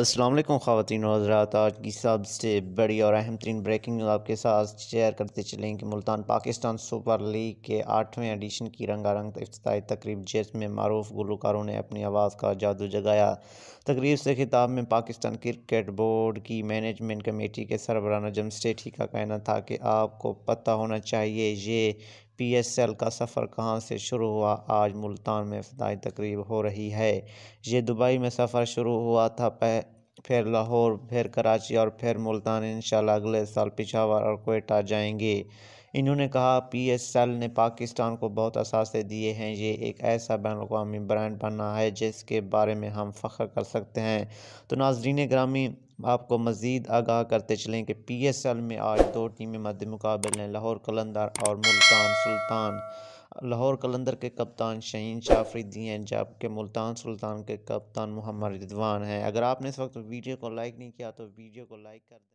असलम ख़वान हजरात आज की सबसे बड़ी और अहम तरीन ब्रेकिंग न्यूज़ आपके साथ शेयर करते चलें कि मुल्तान पाकिस्तान सुपर लीग के आठवें एडिशन की रंगारंग अफ्ताही तकरीब जिसमें मरूफ गुलकारों ने अपनी आवाज़ का जादू जगाया तकरीब से खिताब में पाकिस्तान क्रिकेट बोर्ड की मैनेजमेंट कमेटी के सरबराना नजम सेठी का कहना था कि आपको पता होना चाहिए ये पी एस एल का सफ़र कहाँ से शुरू हुआ आज मुल्तान में अफ्ताही तकरीब हो रही है ये दुबई में सफ़र शुरू हुआ था पह फिर लाहौर फिर कराची और फिर मुल्तान इन अगले साल पिछावर और कोयटा जाएंगे इन्होंने कहा पी एस एल ने पाकिस्तान को बहुत असासे दिए हैं ये एक ऐसा बैन अवी ब्रांड बना है जिसके बारे में हम फ़ख्र कर सकते हैं तो नाजरीन ग्रामी आपको मज़ीद आगाह करते चलें कि पी एस एल में आज दो टीमें मद मुकाबले हैं लाहौर कलंदर और मुल्तान सुल्तान लाहौर कलंदर के कप्तान शहीन शाफरीदी हैं जबकि मुल्तान सुल्तान के कप्तान मोहम्मद रिजवान हैं अगर आपने इस वक्त वीडियो को लाइक नहीं किया तो वीडियो को लाइक कर दें